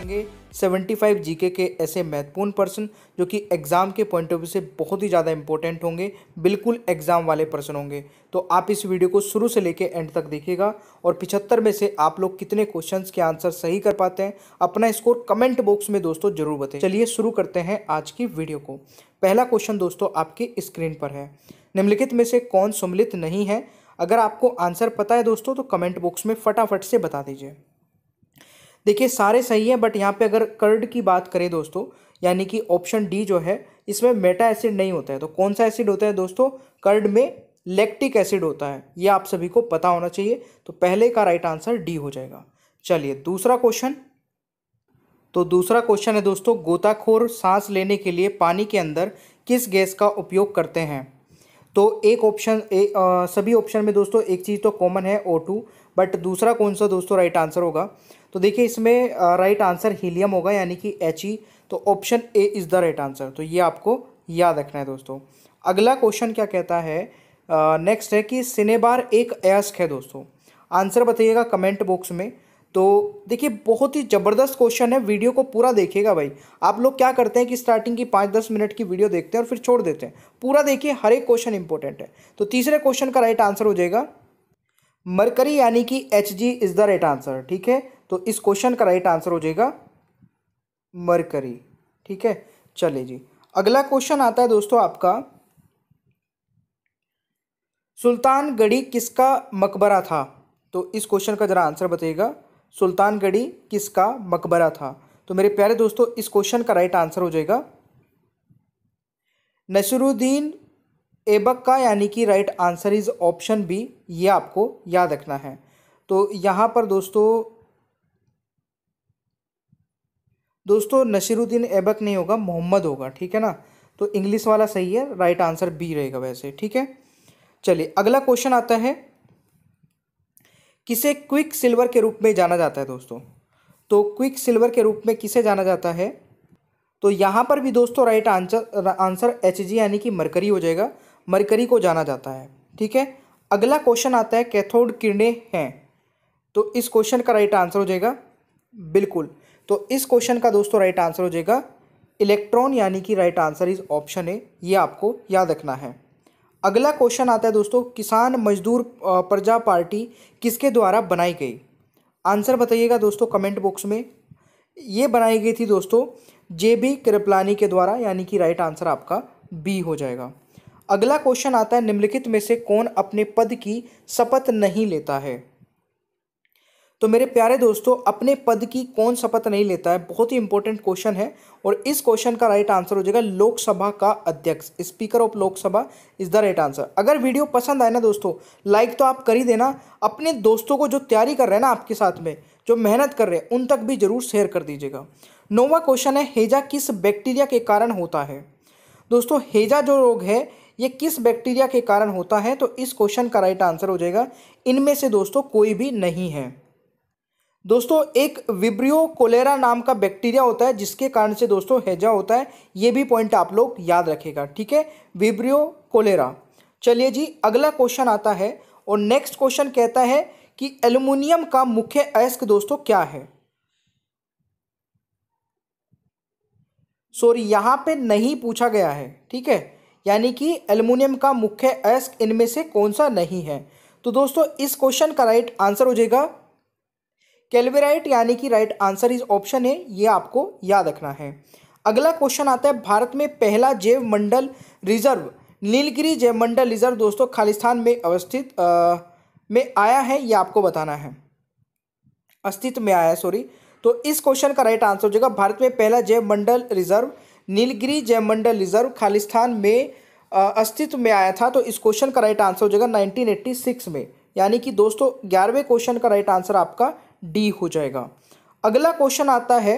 सकेंगे 75 जीके के ऐसे महत्वपूर्ण पर्सन जो कि एग्ज़ाम के पॉइंट ऑफ व्यू से बहुत ही ज़्यादा इंपॉर्टेंट होंगे बिल्कुल एग्ज़ाम वाले पर्सन होंगे तो आप इस वीडियो को शुरू से लेकर एंड तक देखिएगा और पिछहत्तर में से आप लोग कितने क्वेश्चन के आंसर सही कर पाते हैं अपना स्कोर कमेंट बॉक्स में दोस्तों ज़रूर बताएं चलिए शुरू करते हैं आज की वीडियो को पहला क्वेश्चन दोस्तों आपकी स्क्रीन पर है निम्नलिखित में से कौन सम्मिलित नहीं है अगर आपको आंसर पता है दोस्तों तो कमेंट बॉक्स में फटाफट से बता दीजिए देखिए सारे सही हैं बट यहाँ पे अगर कर्ड की बात करें दोस्तों यानी कि ऑप्शन डी जो है इसमें मेटा एसिड नहीं होता है तो कौन सा एसिड होता है दोस्तों कर्ड में लेक्टिक एसिड होता है ये आप सभी को पता होना चाहिए तो पहले का राइट आंसर डी हो जाएगा चलिए दूसरा क्वेश्चन तो दूसरा क्वेश्चन है दोस्तों गोताखोर सांस लेने के लिए पानी के अंदर किस गैस का उपयोग करते हैं तो एक ऑप्शन सभी ऑप्शन में दोस्तों एक चीज़ तो कॉमन है ओ टू बट दूसरा कौन सा दोस्तों राइट आंसर होगा तो देखिए इसमें राइट आंसर हीलियम होगा यानी कि एच ई e, तो option A is the right answer तो ये आपको याद रखना है दोस्तों अगला क्वेश्चन क्या कहता है नेक्स्ट है कि सिनेबार एक एस्क है दोस्तों आंसर बताइएगा कमेंट बॉक्स में तो देखिए बहुत ही ज़बरदस्त क्वेश्चन है वीडियो को पूरा देखिएगा भाई आप लोग क्या करते हैं कि स्टार्टिंग की पाँच दस मिनट की वीडियो देखते हैं और फिर छोड़ देते हैं पूरा देखिए हर एक क्वेश्चन इंपॉर्टेंट है तो तीसरे क्वेश्चन का राइट आंसर हो जाएगा मरकरी यानी कि H G is the right answer ठीक है तो इस क्वेश्चन का राइट आंसर हो जाएगा मरकरी ठीक है चले जी अगला क्वेश्चन आता है दोस्तों आपका सुल्तानगढ़ी किसका मकबरा था तो इस क्वेश्चन का ज़रा आंसर बताइएगा सुल्तानगढ़ी किसका मकबरा था तो मेरे प्यारे दोस्तों इस क्वेश्चन का राइट आंसर हो जाएगा नसरुद्दीन एबक का यानी कि right answer is option B ये आपको याद रखना है तो यहाँ पर दोस्तों दोस्तों नसीरुद्दीन ऐबक नहीं होगा मोहम्मद होगा ठीक है ना तो इंग्लिश वाला सही है राइट आंसर बी रहेगा वैसे ठीक है चलिए अगला क्वेश्चन आता है किसे क्विक सिल्वर के रूप में जाना जाता है दोस्तों तो क्विक सिल्वर के रूप में किसे जाना जाता है तो यहाँ पर भी दोस्तों right answer answer H G यानी कि मरकरी हो जाएगा मरकरी को जाना जाता है ठीक है अगला क्वेश्चन आता है कैथोड किरणें हैं तो इस क्वेश्चन का राइट आंसर हो जाएगा बिल्कुल तो इस क्वेश्चन का दोस्तों राइट आंसर हो जाएगा इलेक्ट्रॉन यानी कि right answer is option A ये आपको याद रखना है अगला क्वेश्चन आता है दोस्तों किसान मजदूर प्रजा पार्टी किसके द्वारा बनाई गई आंसर बताइएगा दोस्तों कमेंट बॉक्स में ये बनाई गई थी दोस्तों जे बी कृपलानी के द्वारा यानी कि राइट आंसर आपका बी हो जाएगा अगला क्वेश्चन आता है निम्नलिखित में से कौन अपने पद की शपथ नहीं लेता है तो मेरे प्यारे दोस्तों अपने पद की कौन शपथ नहीं लेता है बहुत ही इंपॉर्टेंट क्वेश्चन है और इस क्वेश्चन का राइट आंसर हो जाएगा लोकसभा का अध्यक्ष speaker of Lok Sabha is the right answer अगर वीडियो पसंद आए ना दोस्तों लाइक तो आप कर ही देना अपने दोस्तों को जो तैयारी कर रहे हैं ना आपके साथ में जो मेहनत कर रहे हैं उन तक भी जरूर शेयर कर दीजिएगा नोवा क्वेश्चन है हेजा किस बैक्टीरिया के कारण होता है दोस्तों हेजा जो रोग है ये किस बैक्टीरिया के कारण होता है तो इस क्वेश्चन का राइट आंसर हो जाएगा इनमें से दोस्तों कोई भी नहीं है दोस्तों एक विब्रियो कोलेरा नाम का बैक्टीरिया होता है जिसके कारण से दोस्तों हैजा होता है ये भी पॉइंट आप लोग याद रखेगा ठीक है विब्रियो कोलेरा चलिए जी अगला क्वेश्चन आता है और नेक्स्ट क्वेश्चन कहता है कि एल्यूमिनियम का मुख्य अयस्क दोस्तों क्या है सॉरी यहां पे नहीं पूछा गया है ठीक है यानी कि एल्यूमिनियम का मुख्य अयस्क इनमें से कौन सा नहीं है तो दोस्तों इस क्वेश्चन का राइट आंसर हो जाएगा कैलवेराइट यानी कि राइट आंसर इज ऑप्शन है ये आपको याद रखना है अगला क्वेश्चन आता है भारत में पहला जैव मंडल रिजर्व नीलगिरी जैव मंडल रिजर्व दोस्तों खालिस्तान में अवस्थित में आया है ये आपको बताना है अस्तित्व में आया सॉरी तो इस क्वेश्चन का राइट आंसर हो जाएगा भारत में पहला जैव मंडल रिजर्व नीलगिरी जैव मंडल रिजर्व खालिस्तान में अस्तित्व में आया था तो इस क्वेश्चन का राइट आंसर हो जाएगा 1986 में यानी कि दोस्तों ग्यारहवें क्वेश्चन का राइट आंसर आपका डी हो जाएगा अगला क्वेश्चन आता है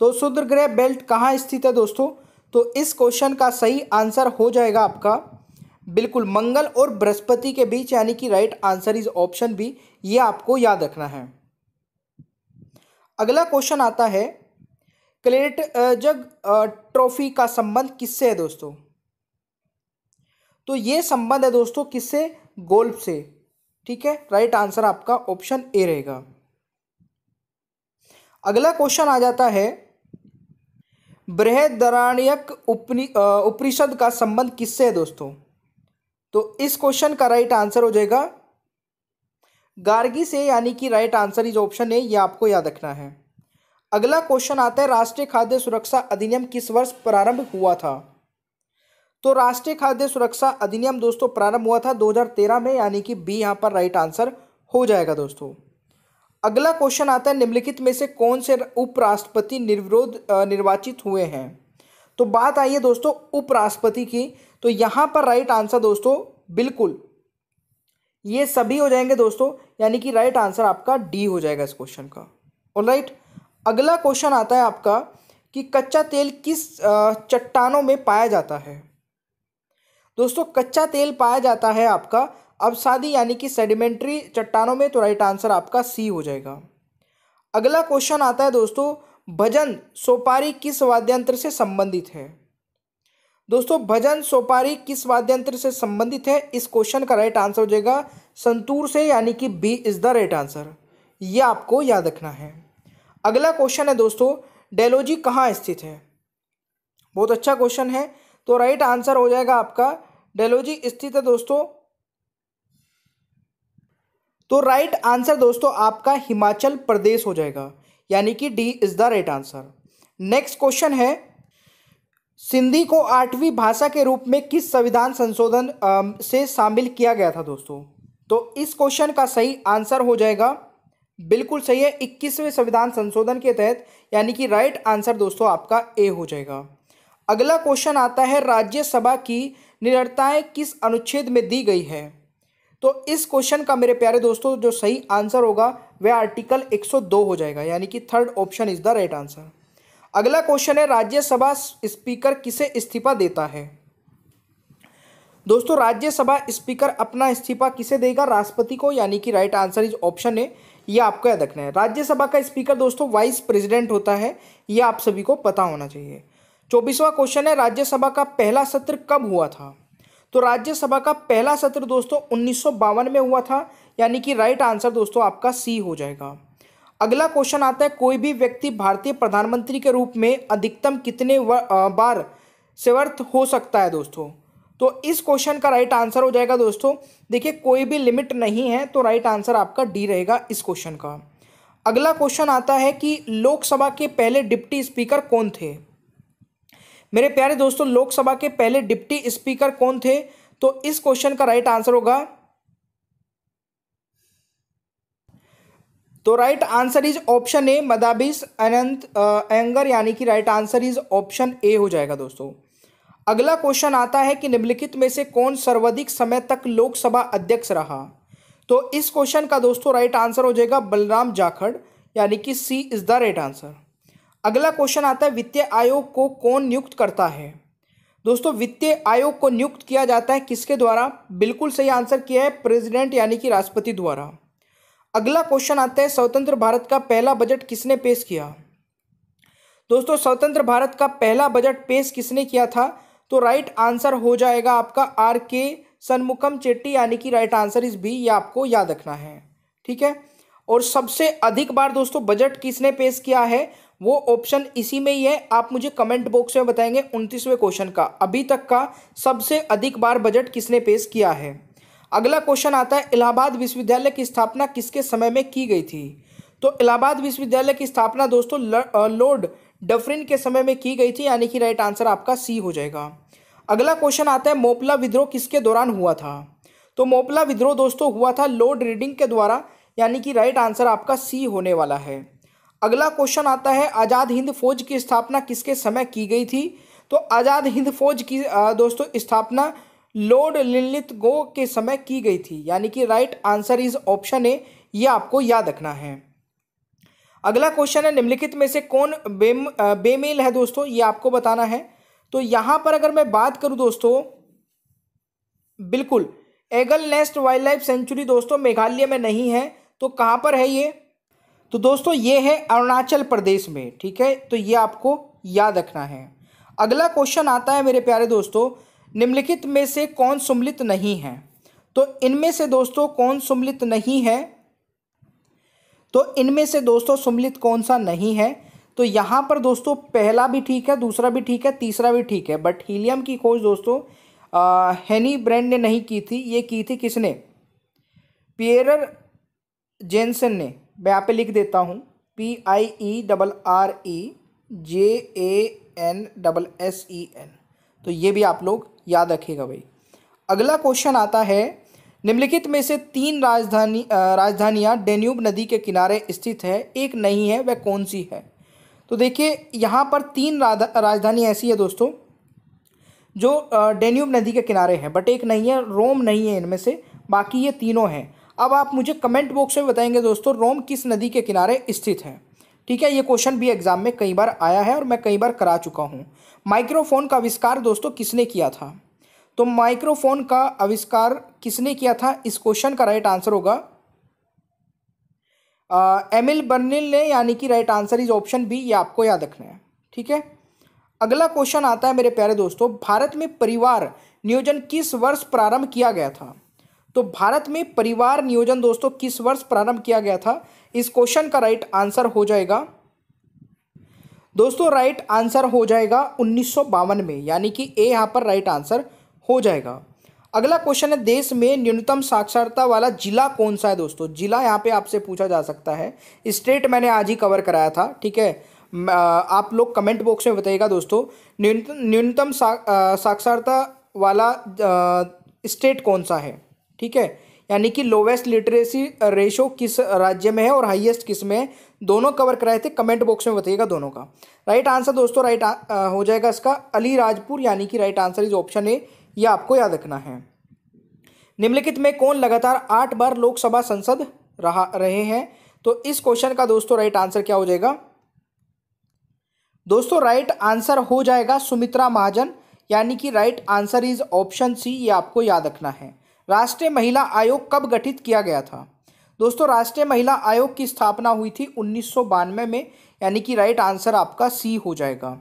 तो शुद्र ग्रह बेल्ट कहाँ स्थित है दोस्तों तो इस क्वेश्चन का सही आंसर हो जाएगा आपका बिल्कुल मंगल और बृहस्पति के बीच यानी कि right answer is option B ये आपको याद रखना है अगला क्वेश्चन आता है क्लेट जग ट्रॉफी का संबंध किससे है दोस्तों तो ये संबंध है दोस्तों किससे गोल्फ से ठीक है राइट आंसर आपका ऑप्शन ए रहेगा अगला क्वेश्चन आ जाता है बृहदराण्यक उपनिषद का संबंध किससे है दोस्तों तो इस क्वेश्चन का राइट आंसर हो जाएगा गार्गी से यानी कि राइट आंसर इज ऑप्शन है ये आपको याद रखना है अगला क्वेश्चन आता है राष्ट्रीय खाद्य सुरक्षा अधिनियम किस वर्ष प्रारंभ हुआ था तो राष्ट्रीय खाद्य सुरक्षा अधिनियम दोस्तों प्रारंभ हुआ था 2013 में यानी कि बी यहाँ पर राइट आंसर हो जाएगा दोस्तों अगला क्वेश्चन आता है निम्नलिखित में से कौन से उपराष्ट्रपति निर्विरोध निर्वाचित हुए हैं तो बात आई है दोस्तों उपराष्ट्रपति की तो यहाँ पर राइट आंसर दोस्तों बिल्कुल ये सभी हो जाएंगे दोस्तों यानी कि राइट आंसर आपका डी हो जाएगा इस क्वेश्चन का और राइट अगला क्वेश्चन आता है आपका कि कच्चा तेल किस चट्टानों में पाया जाता है दोस्तों कच्चा तेल पाया जाता है आपका अवसादी यानी कि सेडिमेंट्री चट्टानों में तो राइट आंसर आपका सी हो जाएगा अगला क्वेश्चन आता है दोस्तों भजन सोपारी किस वाद्यंत्र से संबंधित है दोस्तों भजन सोपारी किस वाद्यंत्र से संबंधित है इस क्वेश्चन का राइट आंसर हो जाएगा संतूर से यानी कि B is the right answer यह आपको याद रखना है अगला क्वेश्चन है दोस्तों डेलोजी कहाँ स्थित है बहुत अच्छा क्वेश्चन है तो राइट आंसर हो जाएगा आपका डेलोजी स्थित है दोस्तों तो राइट आंसर दोस्तों आपका हिमाचल प्रदेश हो जाएगा यानी कि D is the right answer next question है सिंधी को आठवीं भाषा के रूप में किस संविधान संशोधन से शामिल किया गया था दोस्तों तो इस क्वेश्चन का सही आंसर हो जाएगा बिल्कुल सही है इक्कीसवें संविधान संशोधन के तहत यानी कि राइट आंसर दोस्तों आपका ए हो जाएगा अगला क्वेश्चन आता है राज्यसभा की निरताएँ किस अनुच्छेद में दी गई है तो इस क्वेश्चन का मेरे प्यारे दोस्तों जो सही आंसर होगा वह आर्टिकल 102 हो जाएगा यानी कि third option is the right answer अगला क्वेश्चन है राज्यसभा स्पीकर किसे इस्तीफा देता है दोस्तों राज्यसभा स्पीकर अपना इस्तीफा किसे देगा राष्ट्रपति को यानी कि राइट आंसर इज ऑप्शन है यह आपको याद रखना है राज्यसभा का स्पीकर दोस्तों वाइस प्रेसिडेंट होता है यह आप सभी को पता होना चाहिए चौबीसवा क्वेश्चन है राज्यसभा का पहला सत्र कब हुआ था तो राज्यसभा का पहला सत्र दोस्तों उन्नीस में हुआ था यानी कि राइट आंसर दोस्तों आपका सी हो जाएगा अगला क्वेश्चन आता है कोई भी व्यक्ति भारतीय प्रधानमंत्री के रूप में अधिकतम कितने बार सेवर्थ हो सकता है दोस्तों तो इस क्वेश्चन का राइट आंसर हो जाएगा दोस्तों देखिए कोई भी लिमिट नहीं है तो राइट आंसर आपका डी रहेगा इस क्वेश्चन का अगला क्वेश्चन आता है कि लोकसभा के पहले डिप्टी स्पीकर कौन थे मेरे प्यारे दोस्तों लोकसभा के पहले डिप्टी स्पीकर कौन थे तो इस क्वेश्चन का राइट आंसर होगा तो right answer is option A मदाबिस अनंत एंगर यानी कि right answer is option A हो जाएगा दोस्तों अगला क्वेश्चन आता है कि निम्नलिखित में से कौन सर्वाधिक समय तक लोकसभा अध्यक्ष रहा तो इस क्वेश्चन का दोस्तों राइट आंसर हो जाएगा बलराम जाखड़ यानी कि C is the right answer अगला क्वेश्चन आता है वित्तीय आयोग को कौन नियुक्त करता है दोस्तों वित्तीय आयोग को नियुक्त किया जाता है किसके द्वारा बिल्कुल सही आंसर किया है प्रेसिडेंट यानी कि राष्ट्रपति द्वारा अगला क्वेश्चन आता है स्वतंत्र भारत का पहला बजट किसने पेश किया दोस्तों स्वतंत्र भारत का पहला बजट पेश किसने किया था तो राइट आंसर हो जाएगा आपका आर के सन्मुखम चेट्टी यानी कि राइट आंसर इस भी ये आपको याद रखना है ठीक है और सबसे अधिक बार दोस्तों बजट किसने पेश किया है वो ऑप्शन इसी में ही है आप मुझे कमेंट बॉक्स में बताएंगे उनतीसवें क्वेश्चन का अभी तक का सबसे अधिक बार बजट किसने पेश किया है अगला क्वेश्चन आता है इलाहाबाद विश्वविद्यालय की स्थापना किसके समय में की गई थी तो इलाहाबाद विश्वविद्यालय की स्थापना दोस्तों लॉर्ड डफरिन के समय में की गई थी यानी कि राइट आंसर आपका सी हो जाएगा अगला क्वेश्चन आता है मोपला विद्रोह किसके दौरान हुआ था तो मोपला विद्रोह दोस्तों हुआ था लॉर्ड रीडिंग के द्वारा यानी कि राइट आंसर आपका सी होने वाला है अगला क्वेश्चन आता है आज़ाद हिंद फौज की स्थापना किसके समय की गई थी तो आज़ाद हिंद फौज की दोस्तों स्थापना लॉर्ड लिलित गो के समय की गई थी यानी कि right answer is option A ये आपको याद रखना है अगला क्वेश्चन है निम्नलिखित में से कौन बेम बेमेल है दोस्तों ये आपको बताना है तो यहाँ पर अगर मैं बात करूँ दोस्तों बिल्कुल एगल नेस्ट वाइल्ड लाइफ सेंचुरी दोस्तों मेघालय में नहीं है तो कहाँ पर है ये तो दोस्तों ये है अरुणाचल प्रदेश में ठीक है तो ये आपको याद रखना है अगला क्वेश्चन आता है मेरे प्यारे दोस्तों निम्नलिखित में से कौन सम्मिलित नहीं है तो इनमें से दोस्तों कौन सम्मिलित नहीं है तो इनमें से दोस्तों सुमिलित कौन सा नहीं है तो यहाँ पर दोस्तों पहला भी ठीक है दूसरा भी ठीक है तीसरा भी ठीक है बट हीलियम की खोज दोस्तों आ, हैनी ब्रांड ने नहीं की थी ये की थी किसने पियर जेनसन ने मैं यहाँ पे लिख देता हूँ P I E double R E J A N double S E N तो ये भी आप लोग याद रखिएगा भाई अगला क्वेश्चन आता है निम्नलिखित में से तीन राजधानी राजधानियाँ डेन्यूब नदी के किनारे स्थित है एक नहीं है वह कौन सी है तो देखिए यहाँ पर तीन राजधानी ऐसी है दोस्तों जो डेन्यूब नदी के किनारे हैं बट एक नहीं है रोम नहीं है इनमें से बाकी ये तीनों हैं अब आप मुझे कमेंट बॉक्स में बताएंगे दोस्तों रोम किस नदी के किनारे स्थित है ठीक है ये क्वेश्चन भी एग्जाम में कई बार आया है और मैं कई बार करा चुका हूँ माइक्रोफोन का आविष्कार दोस्तों किसने किया था तो माइक्रोफोन का आविष्कार किसने किया था इस क्वेश्चन का राइट आंसर होगा एमिल बर्निल ने यानी कि right answer is option B ये आपको याद रखना है ठीक है अगला क्वेश्चन आता है मेरे प्यारे दोस्तों भारत में परिवार नियोजन किस वर्ष प्रारंभ किया गया था तो भारत में परिवार नियोजन दोस्तों किस वर्ष प्रारंभ किया गया था इस क्वेश्चन का राइट आंसर हो जाएगा दोस्तों राइट आंसर हो जाएगा उन्नीस में यानी कि ए यहाँ पर राइट आंसर हो जाएगा अगला क्वेश्चन है देश में न्यूनतम साक्षरता वाला जिला कौन सा है दोस्तों जिला यहाँ पे आपसे पूछा जा सकता है स्टेट मैंने आज ही कवर कराया था ठीक है आप लोग कमेंट बॉक्स में बताइएगा दोस्तों न्यूनतम न्यूनतम साक्षरता वाला स्टेट कौन सा है ठीक है यानी कि लोवेस्ट लिटरेसी रेशो किस uh, राज्य में है और हाईएस्ट किस में है दोनों कवर कराए थे कमेंट बॉक्स में बताइएगा दोनों का राइट आंसर दोस्तों राइट uh, uh, हो जाएगा इसका अली राजपुर यानी कि right answer is option A यह आपको याद रखना है निम्नलिखित में कौन लगातार आठ बार लोकसभा संसद रहा रहे हैं तो इस क्वेश्चन का दोस्तों राइट आंसर क्या हो जाएगा दोस्तों राइट आंसर हो जाएगा सुमित्रा महाजन यानी कि right answer is option C ये आपको याद रखना है राष्ट्रीय महिला आयोग कब गठित किया गया था दोस्तों राष्ट्रीय महिला आयोग की स्थापना हुई थी उन्नीस में यानी कि राइट आंसर आपका सी हो जाएगा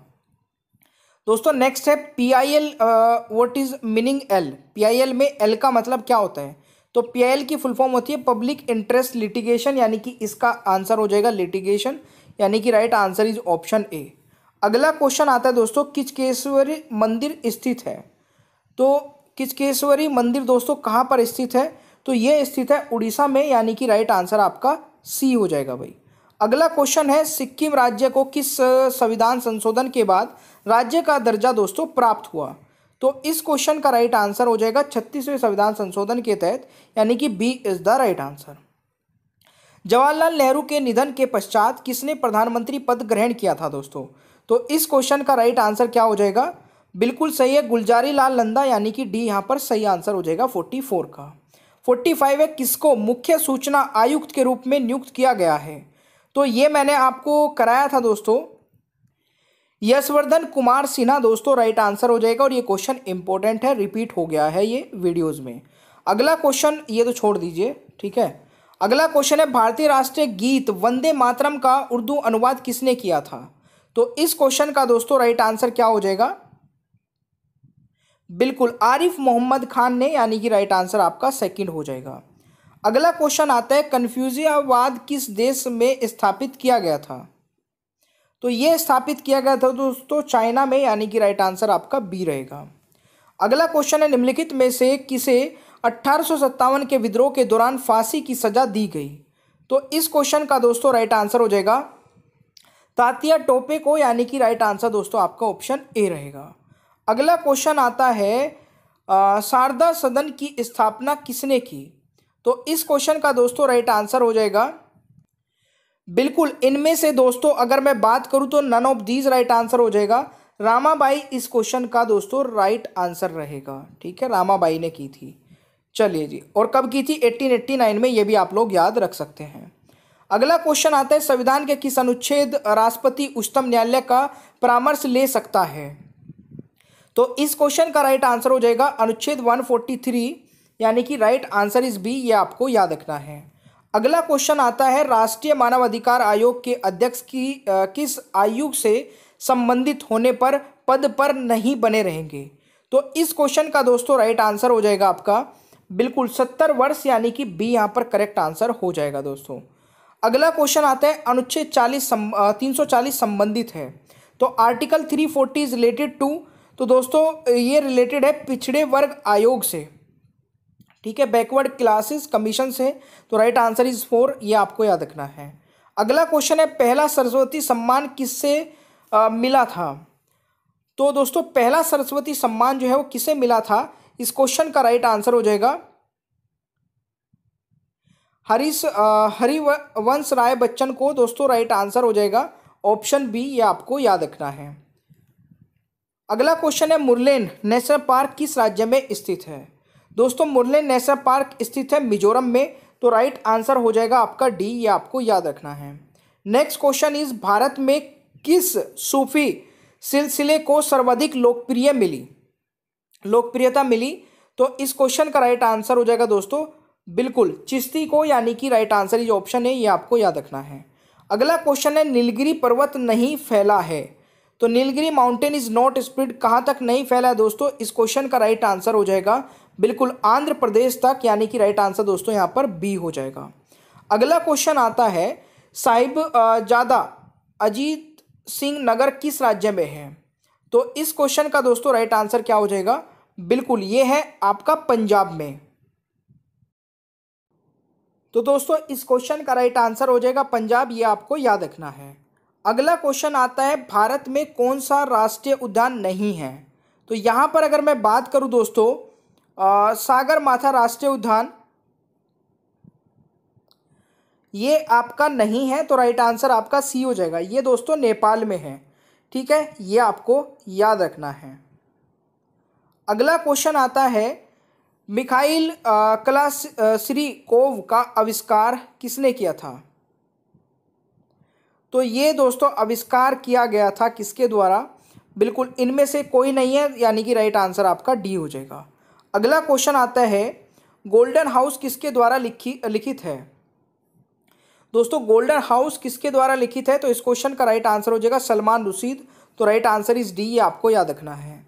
दोस्तों नेक्स्ट है P I L what is meaning L P I L में एल का मतलब क्या होता है तो पी आई एल की फुल फॉर्म होती है पब्लिक इंटरेस्ट लिटिगेशन यानी कि इसका आंसर हो जाएगा लिटिगेशन यानी कि right answer is option A अगला क्वेश्चन आता है दोस्तों किचकेश्वरी मंदिर स्थित है तो किचकेश्वरी मंदिर दोस्तों कहाँ पर स्थित है तो ये स्थित है उड़ीसा में यानी कि राइट आंसर आपका सी हो जाएगा भाई अगला क्वेश्चन है सिक्किम राज्य को किस संविधान संशोधन के बाद राज्य का दर्जा दोस्तों प्राप्त हुआ तो इस क्वेश्चन का राइट आंसर हो जाएगा छत्तीसवें संविधान संशोधन के तहत यानी कि B is the right answer Jawaharlal Nehru के निधन के पश्चात किसने प्रधानमंत्री पद ग्रहण किया था दोस्तों तो इस क्वेश्चन का राइट आंसर क्या हो जाएगा बिल्कुल सही है गुलजारी लाल नंदा यानी कि डी यहाँ पर सही आंसर हो जाएगा फोर्टी फोर का फोर्टी फाइव है किसको मुख्य सूचना आयुक्त के रूप में नियुक्त किया गया है तो ये मैंने आपको कराया था दोस्तों यशवर्धन कुमार सिन्हा दोस्तों राइट आंसर हो जाएगा और ये क्वेश्चन इंपॉर्टेंट है रिपीट हो गया है ये वीडियोज में अगला क्वेश्चन ये तो छोड़ दीजिए ठीक है अगला क्वेश्चन है भारतीय राष्ट्रीय गीत वंदे मातरम का उर्दू अनुवाद किसने किया था तो इस क्वेश्चन का दोस्तों राइट आंसर क्या हो जाएगा बिल्कुल आरिफ मोहम्मद खान ने यानी कि राइट आंसर आपका सेकंड हो जाएगा अगला क्वेश्चन आता है कन्फ्यूजियावाद किस देश में स्थापित किया गया था तो ये स्थापित किया गया था दोस्तों चाइना में यानी कि राइट आंसर आपका बी रहेगा अगला क्वेश्चन है निम्नलिखित में से किसे अट्ठारह के विद्रोह के दौरान फांसी की सजा दी गई तो इस क्वेश्चन का दोस्तों राइट आंसर हो जाएगा तातिया टोपे को यानी कि राइट आंसर दोस्तों आपका ऑप्शन ए रहेगा अगला क्वेश्चन आता है शारदा सदन की स्थापना किसने की तो इस क्वेश्चन का दोस्तों राइट आंसर हो जाएगा बिल्कुल इनमें से दोस्तों अगर मैं बात करूं तो none of these right answer हो जाएगा रामाबाई इस क्वेश्चन का दोस्तों राइट आंसर रहेगा ठीक है रामाबाई ने की थी चलिए जी और कब की थी 1889 में ये भी आप लोग याद रख सकते हैं अगला क्वेश्चन आता है संविधान के किस अनुच्छेद राष्ट्रपति उच्चतम न्यायालय का परामर्श ले सकता है तो इस क्वेश्चन का राइट आंसर हो जाएगा अनुच्छेद 143 यानी कि राइट आंसर इज बी ये आपको याद रखना है अगला क्वेश्चन आता है राष्ट्रीय मानवाधिकार आयोग के अध्यक्ष की आ, किस आयु से संबंधित होने पर पद पर नहीं बने रहेंगे तो इस क्वेश्चन का दोस्तों राइट आंसर हो जाएगा आपका बिल्कुल सत्तर वर्ष यानी कि बी यहाँ पर करेक्ट आंसर हो जाएगा दोस्तों अगला क्वेश्चन आता है अनुच्छेद चालीस तीन सौ चालीस संबंधित है तो article three forty is related to तो दोस्तों ये रिलेटेड है पिछड़े वर्ग आयोग से ठीक है बैकवर्ड क्लासेस कमीशन से तो राइट आंसर इज फोर ये आपको याद रखना है अगला क्वेश्चन है पहला सरस्वती सम्मान किससे मिला था तो दोस्तों पहला सरस्वती सम्मान जो है वो किसे मिला था इस क्वेश्चन का राइट आंसर हो जाएगा हरीश हरिवंश राय बच्चन को दोस्तों राइट आंसर हो जाएगा ऑप्शन बी ये आपको याद रखना है अगला क्वेश्चन है मुरलेन नेशनल पार्क किस राज्य में स्थित है दोस्तों मुरलेन नेशनल पार्क स्थित है मिजोरम में तो राइट आंसर हो जाएगा आपका डी ये आपको याद रखना है नेक्स्ट क्वेश्चन इज भारत में किस सूफी सिलसिले को सर्वाधिक लोकप्रिय मिली लोकप्रियता मिली तो इस क्वेश्चन का राइट आंसर हो जाएगा दोस्तों बिल्कुल चिश्ती को यानी कि राइट आंसर ये ऑप्शन है ये आपको याद रखना है अगला क्वेश्चन है नीलगिरी पर्वत नहीं फैला है तो Nilgiri mountain is not spread कहाँ तक नहीं फैला है दोस्तों इस क्वेश्चन का राइट आंसर हो जाएगा बिल्कुल आंध्र प्रदेश तक यानी कि राइट आंसर दोस्तों यहाँ पर बी हो जाएगा अगला क्वेश्चन आता है साहिब ज़्यादा अजीत सिंह नगर किस राज्य में है तो इस क्वेश्चन का दोस्तों राइट आंसर क्या हो जाएगा बिल्कुल ये है आपका पंजाब में तो दोस्तों इस क्वेश्चन का राइट आंसर हो जाएगा पंजाब ये आपको याद रखना है अगला क्वेश्चन आता है भारत में कौन सा राष्ट्रीय उद्यान नहीं है तो यहाँ पर अगर मैं बात करूँ दोस्तों आ, सागर माथा राष्ट्रीय उद्यान ये आपका नहीं है तो राइट आंसर आपका सी हो जाएगा ये दोस्तों नेपाल में है ठीक है ये आपको याद रखना है अगला क्वेश्चन आता है मिखाइल कला श्री कोव का आविष्कार किसने किया था तो ये दोस्तों आविष्कार किया गया था किसके द्वारा बिल्कुल इनमें से कोई नहीं है यानी कि राइट आंसर आपका डी हो जाएगा अगला क्वेश्चन आता है गोल्डन हाउस किसके द्वारा लिखी लिखित है दोस्तों गोल्डन हाउस किसके द्वारा लिखित है तो इस क्वेश्चन का राइट आंसर हो जाएगा सलमान रुशीद तो राइट आंसर इज डी ये आपको याद रखना है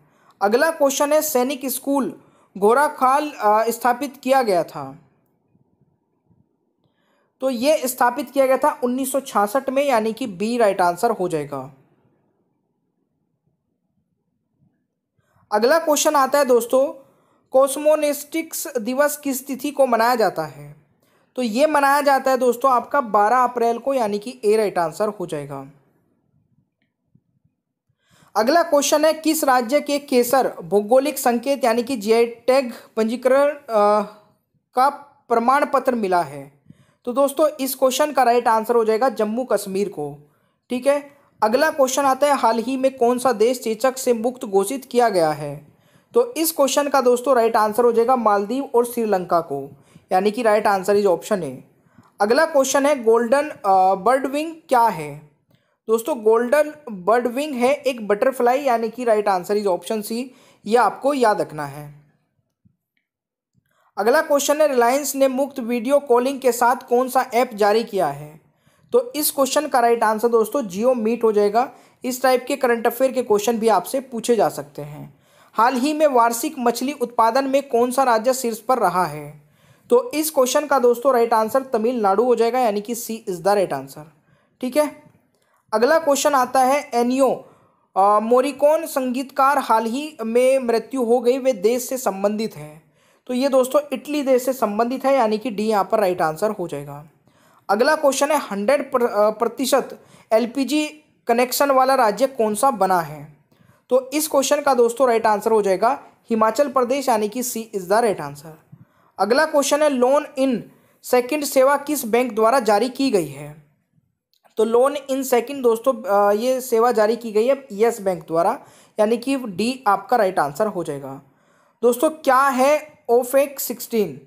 अगला क्वेश्चन है सैनिक स्कूल घोराखाल स्थापित किया गया था तो ये स्थापित किया गया था 1966 में यानी कि बी राइट आंसर हो जाएगा अगला क्वेश्चन आता है दोस्तों कॉस्मोनिस्टिक्स दिवस किस तिथि को मनाया जाता है तो ये मनाया जाता है दोस्तों आपका 12 अप्रैल को यानी कि ए राइट आंसर हो जाएगा अगला क्वेश्चन है किस राज्य के केसर भौगोलिक संकेत यानी कि जीआई टैग पंजीकरण का प्रमाण पत्र मिला है तो दोस्तों इस क्वेश्चन का राइट आंसर हो जाएगा जम्मू कश्मीर को ठीक है अगला क्वेश्चन आता है हाल ही में कौन सा देश चेचक से मुक्त घोषित किया गया है तो इस क्वेश्चन का दोस्तों राइट आंसर हो जाएगा मालदीव और श्रीलंका को यानी कि right answer is option A अगला क्वेश्चन है गोल्डन बर्ड विंग क्या है दोस्तों गोल्डन बर्ड विंग है एक बटरफ्लाई यानी कि right answer is option C यह आपको याद रखना है अगला क्वेश्चन है रिलायंस ने मुक्त वीडियो कॉलिंग के साथ कौन सा ऐप जारी किया है तो इस क्वेश्चन का राइट आंसर दोस्तों जियो मीट हो जाएगा इस टाइप के करंट अफेयर के क्वेश्चन भी आपसे पूछे जा सकते हैं हाल ही में वार्षिक मछली उत्पादन में कौन सा राज्य शीर्ष पर रहा है तो इस क्वेश्चन का दोस्तों राइट आंसर तमिलनाडु हो जाएगा यानी कि C is the right answer ठीक है अगला क्वेश्चन आता है एनियो मोरिकोन संगीतकार हाल ही में मृत्यु हो गई वे देश से संबंधित हैं तो ये दोस्तों इटली देश से संबंधित है यानी कि डी यहाँ पर राइट आंसर हो जाएगा अगला क्वेश्चन है हंड्रेड प्रतिशत एल कनेक्शन वाला राज्य कौन सा बना है तो इस क्वेश्चन का दोस्तों राइट आंसर हो जाएगा हिमाचल प्रदेश यानी कि C is the right answer अगला क्वेश्चन है लोन इन सेकंड सेवा किस बैंक द्वारा जारी की गई है तो लोन इन सेकंड दोस्तों ये सेवा जारी की गई है येस बैंक द्वारा यानी कि डी आपका राइट आंसर हो जाएगा दोस्तों क्या है ओफेक सिक्सटीन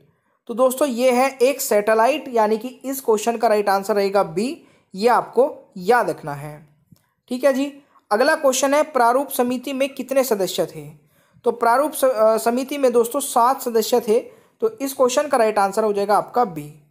तो दोस्तों ये है एक सैटेलाइट यानी कि इस क्वेश्चन का राइट आंसर रहेगा बी ये आपको याद रखना है ठीक है जी अगला क्वेश्चन है प्रारूप समिति में कितने सदस्य थे तो प्रारूप समिति में दोस्तों सात सदस्य थे तो इस क्वेश्चन का राइट आंसर हो जाएगा आपका बी